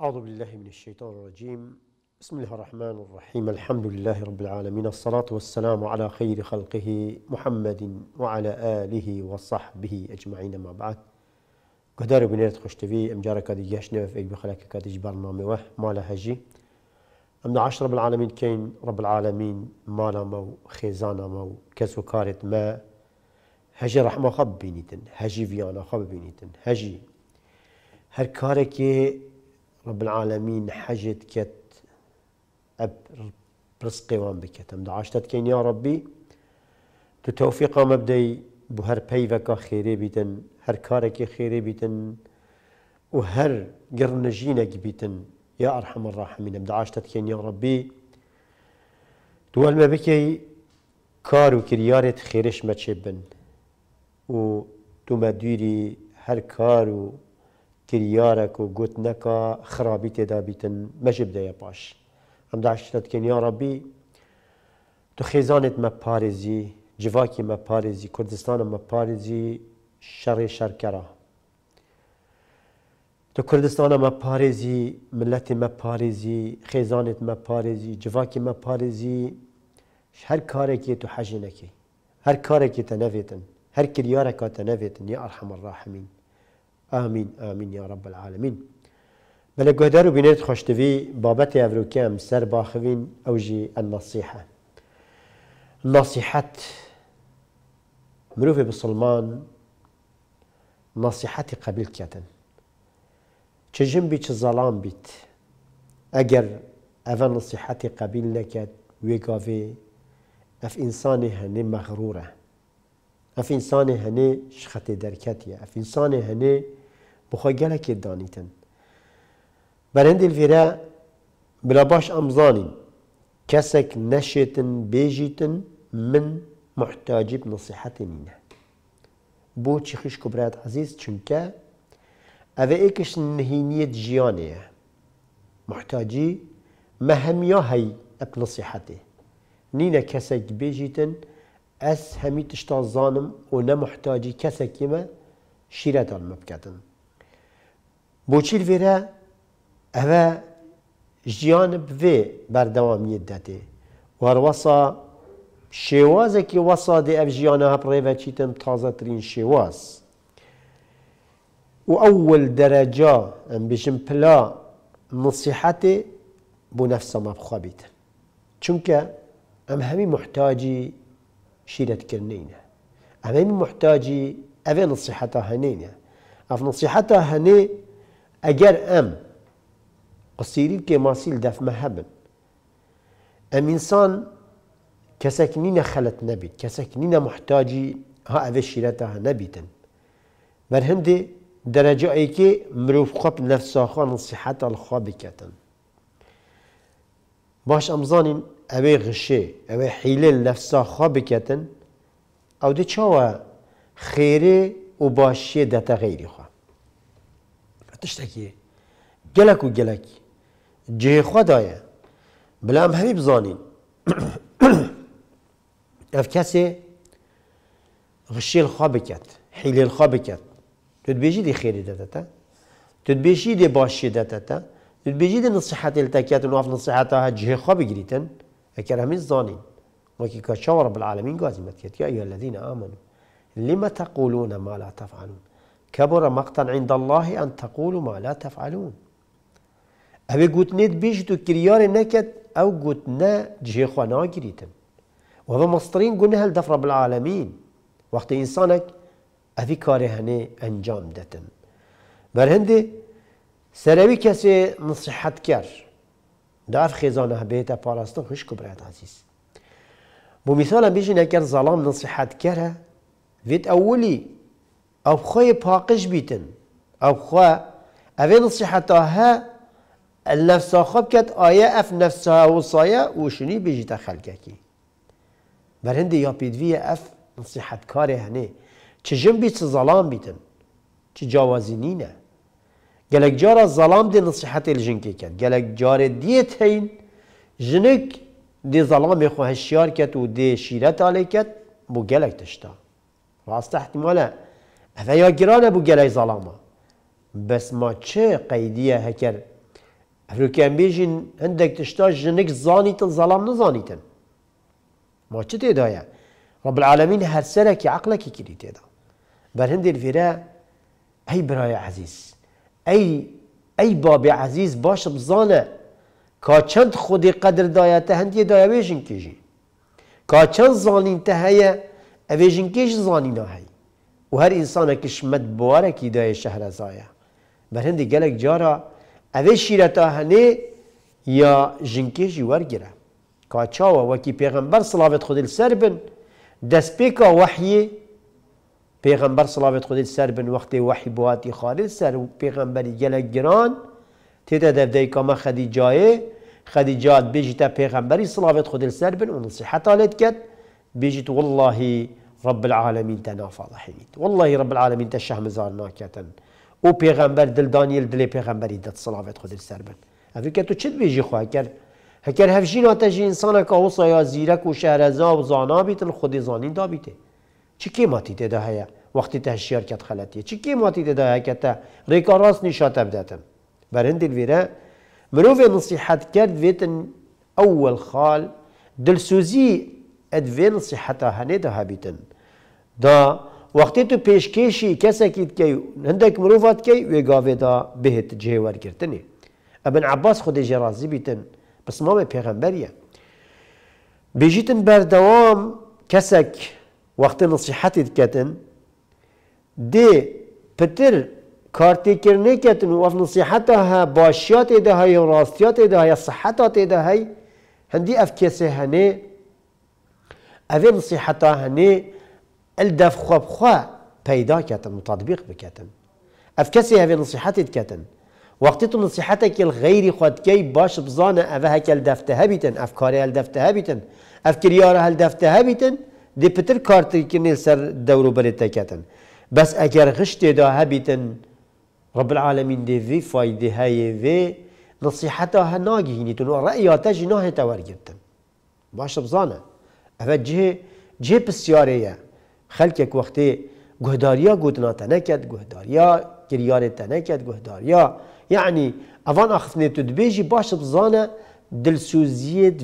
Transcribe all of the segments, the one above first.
أعوذ بالله من الشيطان الرجيم بسم الله الرحمن الرحيم الحمد لله رب العالمين الصلاة والسلام على خير خلقه محمد وعلى آله وصحبه أجمعين ما بعد قدر بنيت خوش تفي امجارة كادي يشنف ايك بخلاك كادي جبار مامي وح مالا هجي امنا عشر رب العالمين كين رب العالمين مالا مو خيزانا مو كسو كارت ما هجي رحمة خب بينيتن هجي فيانا خب بينيتن هجي هر كاركي رب العالمين حجت كت اب رزقي وان ام دعاشتت كين يا ربي تو توفيقا مبدأي بو هر پیوکا خيري بيتن هر كاركي خيري بيتن و هر قرنجينك بيتن يا أرحم الراحمين دعاشتت كين يا ربي دوال ما بكي كارو كرياريت خيرش ما تشبن و دوما ديري هر كارو کریارک و گوتنەکە خراپی تێدا بیتن مەژب دەیە پاش ئەم داشتت کن یا ڕبی تو ما مە جواكي ما مە كردستان ما مە شر شر كرا تو كردستان ما پارێزی ملت ما پارێزی خيزانت ما پارێزی جواكي ما پارێزی هر كاركي تو حەژینەکەی هر كاركي تنفيتن هر هەر تنفيتن يا ارحم الراحمين آمین آمین یا رب العالمین بە لە گوێدار و بینێت خۆشتوی بابەتی ئەڤروکەم سەر باخوین ئەوژی ئەنمەسیحە نسیحەت مرۆڤی بسلمان نسیحەتی قەبیل کەتن چژم بی چ زەڵام بیت ئەگەر ئەڤە نسیحەتی قەبیل نەکەت وێگاوێ ئەف ئینسانی هەنێ مەغرورە ئەف ئینسانی هەنێ شخەتی دەرکەتیە ئەف ئینسانی هەنێ بخوای گلکی دانیتن برند الویره بلا باش امزانیم کسک نشیتن بیجیتن من محتاجی نصیحت نینه بو چیخش خوش کبرات عزیز چونکه اوه ایکش نهینیت جیانه محتاجی مهمیا های اب نصیحته نینه کسک بیجیتن از همی تشتا زانم و نمحتاجی کسکیمه شیرتان مبکتن بۆچی وصا شواز ژیان وصا بەردەوامیت دەتێ جیان شێوازێکی وەسا و ئەف تازه ترین شواز و وأول درجة أم بجم نصیحت بو نفس ما بخابيت چونکه أم همی محتاجي شيرت كرنينة أم همی محتاجي أبي نصیحتا هنينة أف نصیحتا هني ئەگەر ئەم قسیری بکێ ماسیل دەفمە ام انسان کەسێک نینە خەلت نەبیت کەسێک نینە محتاجی ها ئەێ شیرەتە هە نەبیتن بەرهندێ دەرەجایەکی مرۆڤ خۆپ نەفساخوا نسیحەتە لەخوا بکەتن باش ئەمزانین ئەوێ غشێ ئەوێ حیلێ نەفساخوا بکەتن او دە چاوە خێرێ و باشیە دەتە غیری خوا تشتكي جلك وجلك جه خدايا بلا همی بزانين اف کسی غشی الخوا بکت حیلی الخوا بکت تود بیجی دی خیری دادتا تود بیجی دی باشی دادتا تود بیجی جه خوا جريتن اکر الزانين وكي كاشا رب العالمين قاسمت يا أيها الذين آمنوا لما تقولون ما لا تفعلون كبر مقتا عند الله أن تقولوا ما لا تفعلون أبي قوتنيت بيش دو كريار نكت أو قوتنا جيخوا ناجريتن وهذا مصطرين قلنا هل دفر رب العالمين وقت إنسانك أفي كارهني أنجام دتن برهندي سروي كسي نصيحت كار دار خزانه بيتا باراستن خوش كبرات عزيز بمثال بيجي نكر ظلام نصيحت كره فيت أولي او خو پاکش بیتن او خو اوی نصیحتا ها النفس خوب کت آیا اف نفس ها و سایا و شنی بیجی تا کی بر هندی یا پیدوی اف نصیحت کار چه چجم بیت ظلام بیتن چه جوازی نینه گلگ ظلام دی نصیحت الجنکی که کن گلگ جار دیت هین جنک دی ظلام خو هشیار کت و دی شیرت آلی کت بو گلگ تشتا راست احتماله ابو جلای ظلامه ما چه قیدیه هکر هكر که كان هەروکیانبێژین هندک تشتاج جنگ زانیتن الظلام نزانیت ما چ رب العالمين هرسلك عقلك کردی تێدا بل هندي ڤێرە ای برای عزیز اي اي بابي عزیز باش بزانه کاچند چەند خودی قدر هەندێ دایەوێژین کێژی کا چەند زانین تە هەیە ئەوێژین کێژ زانینا و هر انسان هەر کیدای شهر دایە بر هندی گەلێک جارا، ئەوێ شیرتا هەنێ یا ژنکێژی وەرگرە کاچاوە و پێغمبەر سلااوێت خودل سەر بن پیکا وحیه پیغمبر سلااوێت خودل سر بن وەختی وحی بواتی خالل سر و پیغمبری گلگ گران تێدا دەبدەی کامە خەدی جایێ خەدیجات بێژی تا پیغمبری صلوات خودل سر بن و نصیحت لێت کرد بێژیت واللهی رب العالمين تنا فاضحين والله رب العالمين تشه مزار ناكتا او بيغمبر دل دانيل دل بيغمبر دت صلاة خود سر بن اوی که تو چت بیجی خواه کرد هکر هفجین آتجی انسان که حوصا یا زیرک و زا و زانا بیتن خود زانین دا بیته كي ماتي تدا وقت وقتی تهشیار خلاتي خلطیه كي ماتي تدا هیا کتا ریکا راست نشاته بدتم برند الویره مروف نصيحات کرد ویتن اول خال سوزي ادوی نصیحتا هنه دا بیتن دا وقتی تو پیشکشی کسی کید که هندک مروفات کی و دا بهت جهوار گرتنی ابن عباس خود جرازی بیتن بس ما پیغمبریه بیجیتن دوام کسک وقت نصیحتی کتن دی پتر کارتی کرنه کتن و نصیحت ها باشیات ده های راستیات ده های صحتات ده های هندی اف کسی هنه اوه نصیحت هنه الدف خواب خوا پیدا کتن تطبیق بکتن اف کسی هفه نصیحتت کتن وقتی تو کل غیری خود کی باش بزانه اوه هک الدفته هبیتن افکاری الدفته هبیتن افکریاره الدفته هبیتن دی پتر کارتی کنی سر دورو برت کتن بس اگر غشت دا هبیتن رب العالمین دی وی فایده های وی نصیحتا ها ناگهینی تون و رأیاتا جناه تور گرتن باش بزانه اف جه جه بسیاره یک وقتی گهداریا گوتنا تنکت گهداریا کریارێتە تنکت گهداریا یعنی اوان ئەخستنێت تو دبیجی باش بزانە دلسوزیت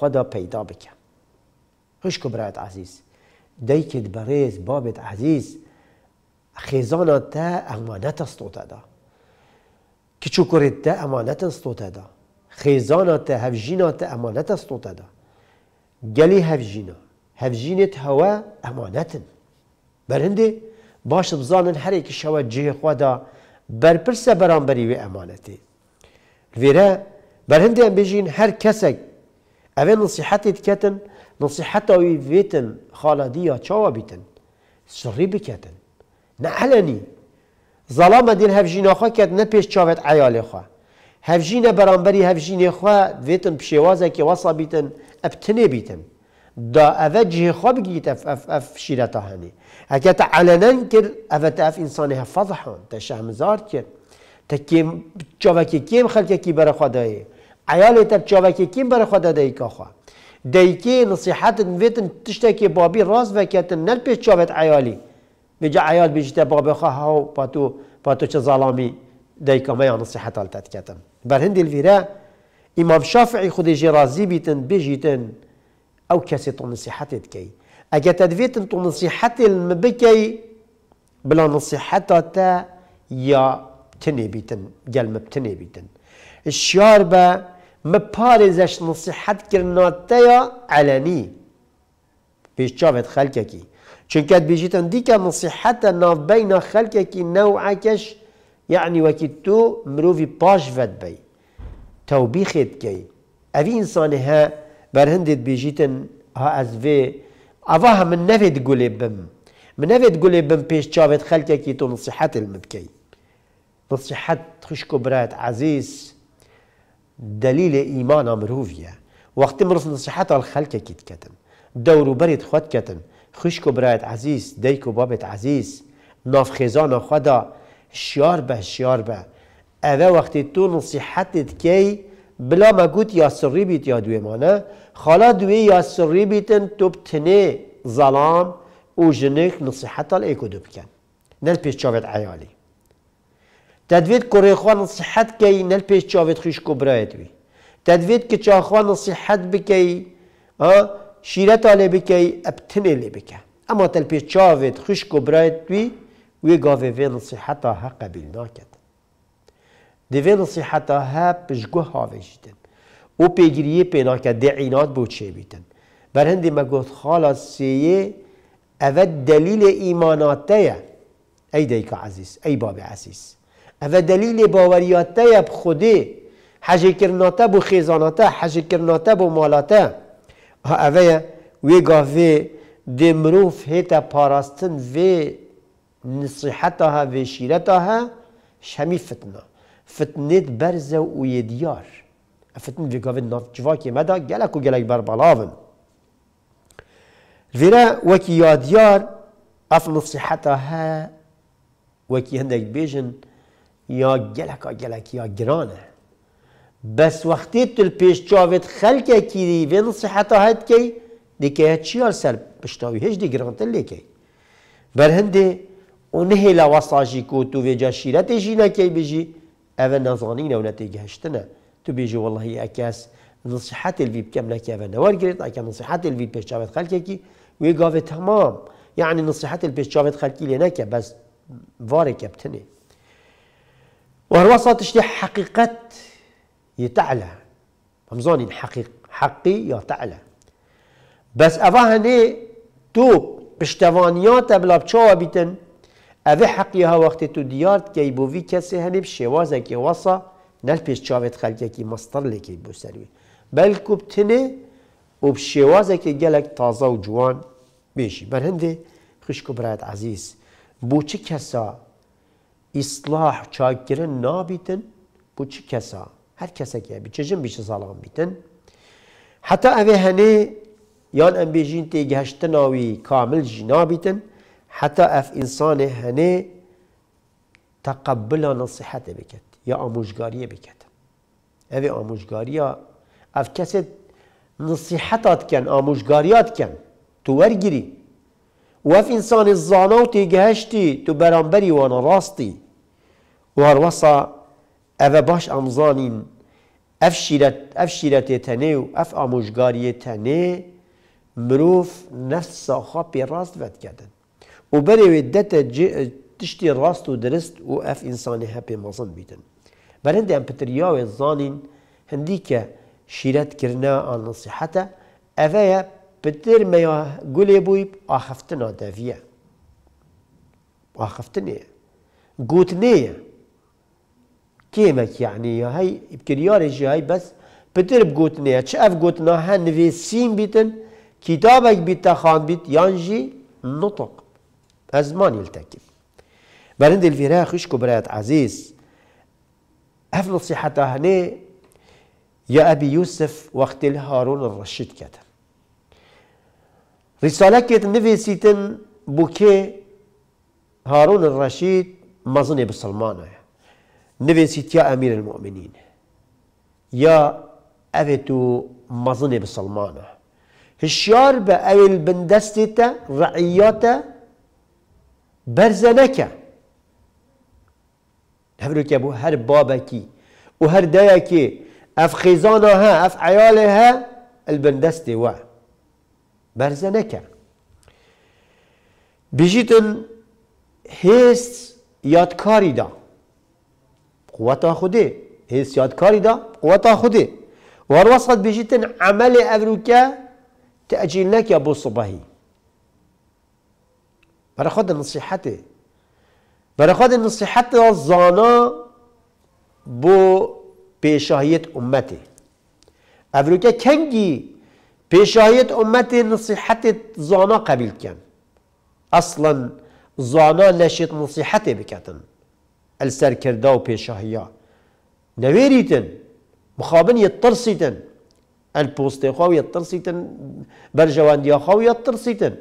خدا پیدا بکن خوش که برایت عزیز که بەڕێز بابت عزیز تا امانت خێزانە تە ئەمانەتە تا امانت تە دا ستۆتەدا تا تە تا امانت ئەمانەتە دا گلی هەفژینە هەفژینێت هەوە امانتن برنده باش بزانن هەرێکی شەوە جێخوادا بەرپرسە بەرامبەری وێ ئەمانەتێ لێرە بەرهندێ ئەم بێژین هەر کەسێک ئەوێ نسیحەتێت کەتن نسیحەتەوەی وێتن خاڵەدی یا چاوە بیتن سڕی نه نەعلەنی ظلام دین چاوت عیال خوا پێش بران عیالێخوا هەفژینە خوا ویتن دوێتن پشێوازێکی وصا بیتن ابتني بیتن دا اوه جه خواه گیت اف اف اف شیرتا هنی اگه تا علنن کر اوه تا اف انسان ها فضحان تا شهمزار کر تا کیم چاوکی کیم خلکه کی برا خدا دایی عیال تا چاوکی کیم برا خدا دایی که خواه دایی که نصیحت نویتن تشتا که بابی راز وکیتن نل پیش چاوت عیالی بجا عیال بیجتا باب خواه هاو پاتو پاتو چه ظلامی دایی که میا نصیحت آلتت کتن بر هندی الویره امام شافعی خودی جرازی بیتن بیجیتن او كسي تو نصيحتي تكي اجا تدفيت انتو نصيحتي المبكي بلا نصيحتا تا يا تنبيتن قال بيتن الشاربة مبارزش نصيحت كرنا يا علني بيش شافت خلككي چونك بيجيتن ديك نصيحتا ناف بين خلككي نوعكش يعني وكتو مروفي باش فد بي توبيخت كي أبي إنسان ها بر بيجيتن ها از في افاها من نفيد قولي بم من نفيد قولي بم بيش شافت كي تو نصيحات المبكي نصيحات خش كبرات عزيز دليل ايمان مروفيا وقت مرس نصيحتها كي تكتم دورو بريد خود كتم خش كبرات عزيز ديكو بابت عزيز ناف خزان خدا شيار به شيار به تو نصيحات كي بلا ما گوت سری بیت یا دوی مانه خالا دوی سری بیتن تو تنه ظلام او جنک نصیحتا لیکو دو بکن نل پیش چاوید عیالی تدوید کره خواه نصیحت کی نل پیش چاوید خوش کبرای دوی تدوید که خواه نصیحت بکی شیرتا لی بکی ابتنه لی بکن اما تل پیش چاوید خوش کبرای دوی وی گاوی وی نصیحتا حق قبیل ناکد دوی ها پشگوه ها هاویشتن او پیگیری پیناکه دعینات بو چه بیتن بر هندی ما گفت خالا سیه اول دلیل ایماناته ای دیکا عزیز ای باب عزیز اوه دلیل باوریات با بخوده حج کرناتا بو خیزاناتا حج کرناتا بو مالاتا اوه وی گاوه دمروف هیتا پاراستن و نصیحتها و شیرتها شمی فتنه فتنت برزه و یدیار فتن ویگاوید نوف جواكي مدى جالك و جالك بر بلاون ویرا وکی یادیار اف نصیحتا ها هندك بيجن يا جالك گلکا جالك يا جرانه بس وقتی تل پیش چاوید خلکه کی وی نصیحتا هد کی دیگه چیار سر پشتاوی هیچ دی گرانتر لیکی بر هنده اونه لواساجی کو تو جا شیرت جینا کی بجی هذا نظرين او نتيجهشتنا تبيجي والله هي اكاس نصيحتي الفيب كم لك يا فندم ورقريت اكا نصيحتي الفيب بيش جابت خلقك ويقافي تمام يعني نصيحتي البيش جابت خلقي لناك بس فارك ابتني وهروسات اشتي حقيقة يتعلى فمزوني حقيق حقي يتعلى بس افا هني تو بشتوانيات بلا بشوى بيتن اوه حقی ها وقتی تو دیار کی بوی کسی هنیب شوازه که وصا نل پیش چاوت خلکه کی مستر لکی بو سروی بلکو بتنه و بشوازه که گلک تازه و جوان بیشی بر هنده خوشکو عزیز بو چه کسا اصلاح چاکرن نابیتن بو چه کسا هر کسا که بی جن بیشه سالان بیتن حتی اوه هنه یان ام بیجین تیگهشتناوی کامل جی نابیتن حتی اف انسان هنه تقبل نصیحت بکد یا آموزگاری بکد او آموزگاری اف کسی نصیحتات کن آموزگاریات کن تو ورگیری و اف انسان زانوتی گهشتی تو برانبری وانا راستی و هر وصا او باش امزانین اف شیرت تنه و اف آموزگاری تنه مروف نفس خواب راست ود کدن. وبري ودتا تشتي راست ودرست وقف انسان هابي مظن بيتن بل هندي أم بترياوي الظانين هنديك شيرات كرنا عن نصيحته أفايا بتر ما يقول بوي آخفتنا دافيا آخفتنا قوتني كيمك يعني يا هاي بكريارج هاي بس بتر بقوتني تشاف قوتنا هنفي سين بيتن كتابك بيتا خان بيت يانجي نطق أزمان يلتكي برند الفيرا خشكو برات عزيز أفل صحتها هنا يا أبي يوسف وقت الهارون الرشيد كتن رسالة نفي نفسيتن بوكي هارون الرشيد مظني بسلمانه نفسيت يا أمير المؤمنين يا أبتو مظني بسلمانه هشيار بأيل البندستة رعياته بەرزە نەکە بو هر هەر کی و هەر دایەکێ ئەف اف هە ئەف عیاڵێ هە البندەستێ وە بەرزە نەکە یادکاری دا قوتا خودێ هێست یادکاری دا قوتا خودێ وەڕوەسەت بژیتن عمل ئەروکە تەجیل نەکە بو سوبحی نصیحته برای خود نصیحت را زانا بو پیشاهیت امته اولو که کنگی پیشاهیت امت نصیحت زانا قبیل کن اصلا زانا نشید نصیحت بکتن السر کرده و پیشاهیا نویریتن مخابن یترسیتن الپوست خواه یترسیتن برجواندی خواه یترسیتن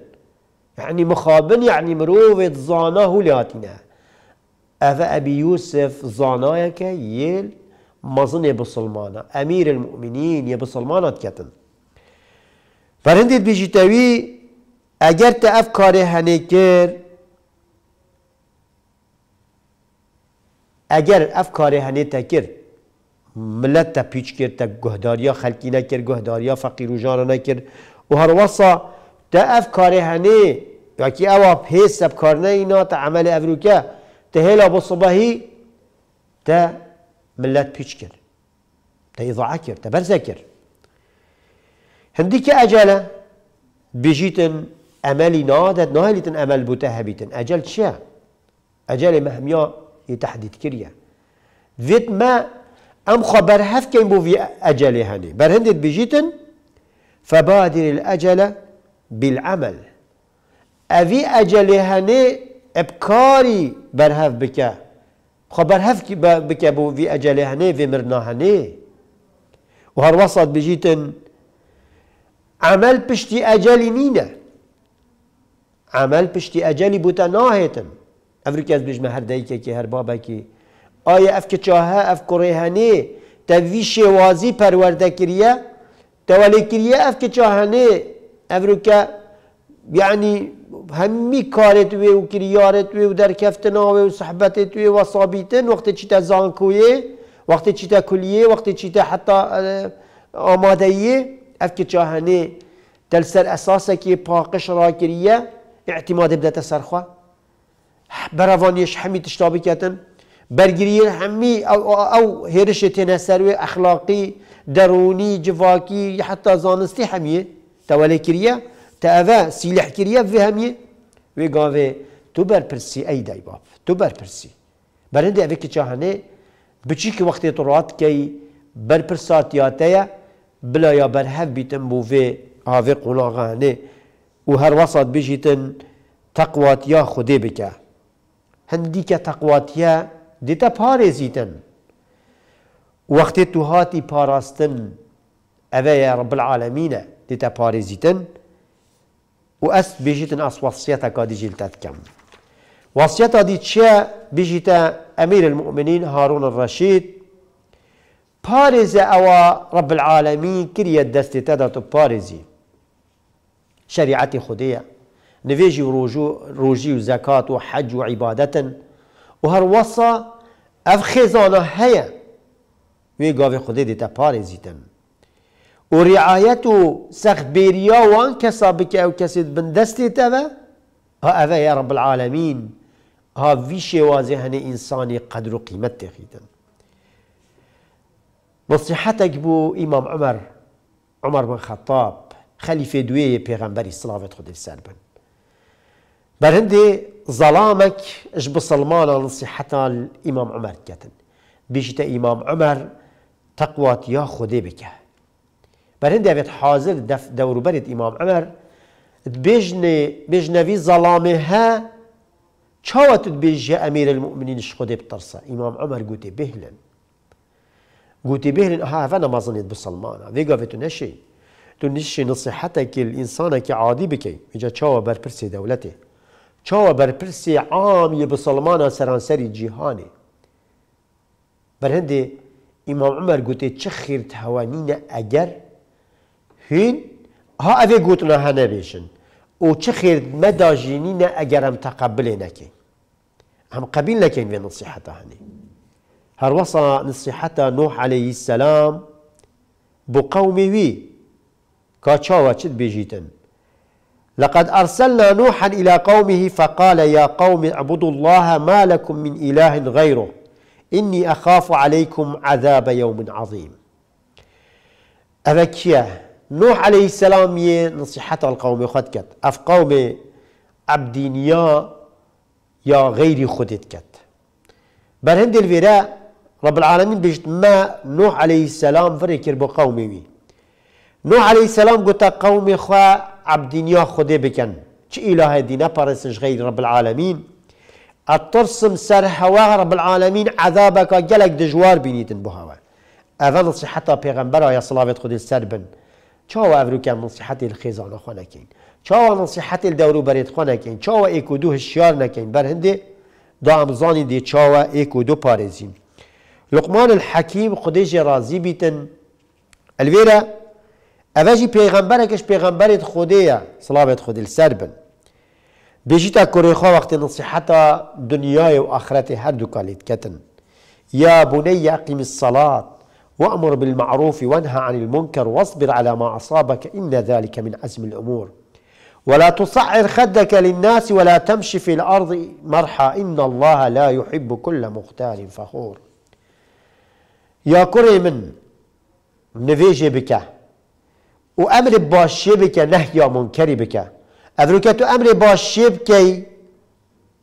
يعني مخابن يعني مروفت زانا هو لاتنا أفا أبي يوسف زانايك يل مظن يبو سلمانا أمير المؤمنين يا سلمانا تكتن فرندت بيجي تاوي أجر تأفكاري اف کاری أجر کر اف کاری هنه تا کر ملت تا پیچ کر تا گهداریا خلکی نکر نكر فقیر و هر وصا تا اف هنه یاکی ئەوە پێ سەبکارنەی ناتە ئەعملی ئەڤروکە تە هێلا بۆ سبەهی تە تا پیچ کرد تا ئیضاع کرد تە بەرزە کرد هەندیکە ئەجەلە بژیتن ئەمەلی نادەت ناهێلیتن ئەمەل بوتە هەبیتن ئەجەل چییە؟ ئەجەلی مەهمیا تەحدید کردە دوێت مە ئەم خۆ بەرهەفکەین بۆ ئەجەلی هەنی بەرهندێت بژیتن فبادر الأجل بالعمل اوی اجله هنه ابکاری برهف بکه خب برهف بکه بو وی اجله هنه وی مرنا هنه و هر وسط بجیتن عمل پشتی اجلی نینه عمل پشتی اجلی بوتا ناهیتن افریکی از بجمه هر دایکه که هر بابه که آیا اف که چاها اف تا وی شوازی پرورده کریه تولی کریه اف که چاهنه افریکا یعنی همی کارت وی و کریارت وی و در کفت وی و صحبتت وی و صابیتن وقتی چی تا زانکویه وقتی چی تا کلیه وقتی چی تا حتی آمادهیه اف که چاهنه تل سر اساسه که پاقش را کریه اعتماد بدت سر خواه بروانیش همی تشتابی کتن برگیرین همی او, هرش تینه اخلاقی درونی جواکی حتی زانستی همیه تولی کریه تأفا سيلح كريا في همي ويقاوه توبر برسي أي دايباب توبر برسي برندي أفك جاهني بچيك وقت طرعات كي بر برسات ياتيا بلا يا برهف بيتن في هاوه قناغاني و هر وسط بجيتن تقوات يا خده بكا هندي كا تقوات يا ديتا پارزيتن وقت توهاتي پاراستن أبي يا رب العالمين ديتا پارزيتن واس بيجيتن ناس وصيتها قد جيلتات كم وصيتها دي تشا بيجيتا امير المؤمنين هارون الرشيد بارز او رب العالمين كريا دستي تدات بارزي شريعتي خديه نفيجي وروجو روجي وزكاة وحج وعبادة وهروصة اف خزانة هيا وي قافي خدي دي تبارزيتن ورعايته سخبيريا وان كسا بك او بن دستي تبا هذا يا رب العالمين ها في شوازي هني انساني قدر وقيمة تخيدا نصيحتك بو امام عمر عمر بن خطاب خليفه دويه پیغمبری صلوات خود سر بن برندي ظلامك اش بسلمانا نصيحتا الامام عمر كتن بيجت امام عمر تقوات يا خدي بك بەرهندی ئەبێت حاضر امام عمر بجنه بێژنێ بێژنەوی زەڵامێ هە چاوەت بجه امیر المؤمنین خودێ بطرسه امام عمر گوتی بهلن گوتی بهلن ها نەمازنێت بسلمانە وێگاێت و نەشی تو نشی الانسان که عادی بکی اینجا چاوە بەرپرسی دەولەتێ چاوە بەرپرسی عامی بسلمانە سەرانسەری جیهانێ بەرهندێ امام عمر گوتێ چه خیرت هەوانینە اگر هین ها اوه گوتنا ها نبیشن او چه خیر مداجینی نه اگرم تقبل نکن هم قبیل نکن به نصیحتا هنی هر وصا نصيحته نوح عليه السلام بقومي وي كاتشاوا تشد بيجيتن لقد أرسلنا نوحا إلى قومه فقال يا قوم اعبدوا الله ما لكم من إله غيره إني أخاف عليكم عذاب يوم عظيم أبكيه نوح عليه السلام يه نصيحته القوم خد كت اف قوم عبدينيا يا غيري خدت كت بل هند الفراء رب العالمين بجت ما نوح عليه السلام فريكر بقومي وي نوح عليه السلام قلت قومي خوا عبدينيا خودي بكن چه اله دينا بارسنش غير رب العالمين الترسم سر هوا رب العالمين عذابك جلك دجوار بنيتن بهوا اذا نصيحته پیغمبر يا صلاة خود السربن چاو ئەروکە که نصیحت خۆ نەکەین چاوا چاو دەور و برید خۆ نەکەین چاوە ایک و دو هشیار نەکەین بەر دا دامزانی دی چاو ایک و دو پارێزیم لقمان الحکیم خودش رازی بیتن ئەلوێرە ئەڤژی پێغەمبەرەکەش پێغەمبەرێت خودەیە سڵابێت خودل سەر بن بێژی تا کوڕێخوا وقت نسیحەتا دنیای و آخرت هر دو کالیت کتن یا بوونەی یاقیم الصلاه وأمر بالمعروف وانهى عن المنكر واصبر على ما أصابك إن ذلك من عزم الأمور ولا تصعر خدك للناس ولا تمشي في الأرض مرحى إن الله لا يحب كل مختال فخور يا كريمن نفيجي بك وأمر باشي بك نهي منكر بك أذركتو أمر باشي بك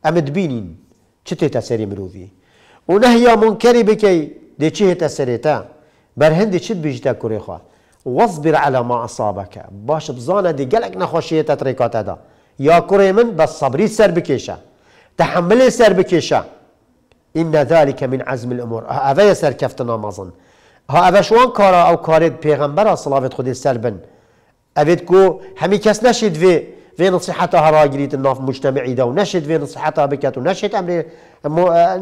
أمدبينين كتت سري مروفي ونهي منكر بك دي چه سريتان برهندي شد بیشتر كوري خوا واصبر على ما أصابك باش بزانة دي قلق نخوشية تطريقات هذا يا كوري من بس صبري سر بكيشة تحملي سر بكيشة إن ذلك من عزم الأمور هذا يسر كفت نامازن ها هذا شوان كارا أو كارد بيغمبرا صلاة خدي سربن أبيت كو همي كس نشد في في نصيحتها راجليت الناف مجتمعي ده ونشد في نصيحتها بكت ونشد أمري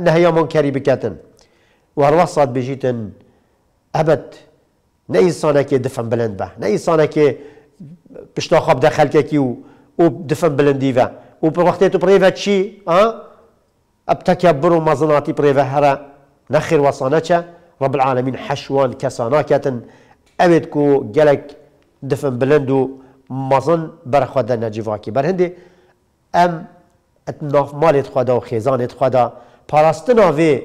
نهي منكري بكتن وهل وصلت بجيتن ابد نه انسانه که دفن بلند به نه انسانه که پشتا خواب در خلکه کی او دفن بلندی و او پر وقتی تو پریوه چی ها اب تکبر و مزناتی پریوه هره نخیر وصانه چه رب العالمین حشوان کسانا کتن امید کو گلک دفن بلند و مزن بر خدا نجواکی بر هنده ام اتناف مالت خدا و خیزانت خدا پرستن و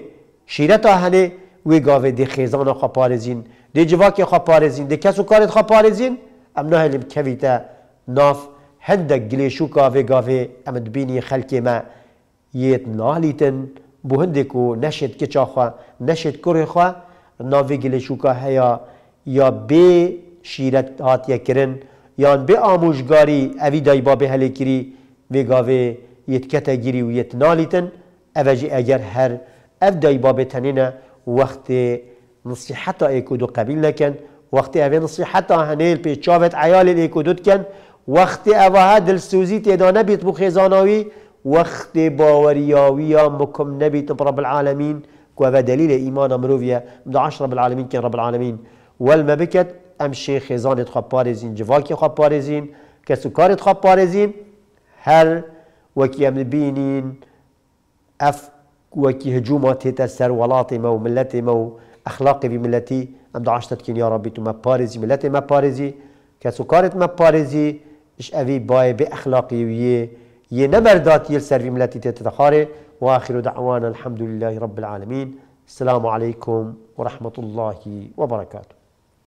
شیرت آهنه گاوه دی خیزان خواه پارزین دی جواک خواه پارزین دی کسو کارت خواه پارزین ام نه هلیم کویتا ناف هندک گلیشو کاوه گاوه ام دبینی خلکی ما یت نالیتن بو هندکو نشد کچا خواه نشد کره خواه ناوی گلیشو که هیا یا بی شیرت هاتیه کرن یا به آموشگاری اوی دای بابه وی گاوه یت گیری و یت نالیتن اوجی اگر هر اف دای بابی تنینه وقت نصيحته ايكودو قبيل لكن وقت اوه نصيحته هنيل بي عيال ايكودوت كان وقت اوه سوزي تيدانه بيت بو خيزاناوي وقت باورياويا مكم نبيت برب العالمين كوفا دليل ايمان امروفيا من عشر رب العالمين كان رب العالمين والمبكت امشي خيزان خواب بارزين جواكي خواب بارزين كسكار خواب بارزين هل وكي ام بينين اف وكي هجومات تيتا سر ولاتي مو وملتي مو اخلاقي في ام دعاش كين يا ربي تو ما باريزي ملتي ما باريزي كسوكارت ما باريزي اش افي باي باخلاقي ويه يه نبردات سر في ملتي تتخاري واخر دعوانا الحمد لله رب العالمين السلام عليكم ورحمه الله وبركاته